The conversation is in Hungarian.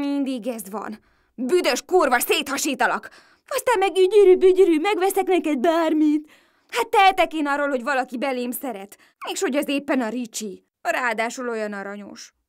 Mindig ez van. Büdös kurva, széthasítalak! Aztán meg ügyörű, bügyörű, megveszek neked bármit. Hát tehetek én arról, hogy valaki belém szeret, és hogy az éppen a Ricsi. Ráadásul olyan aranyos.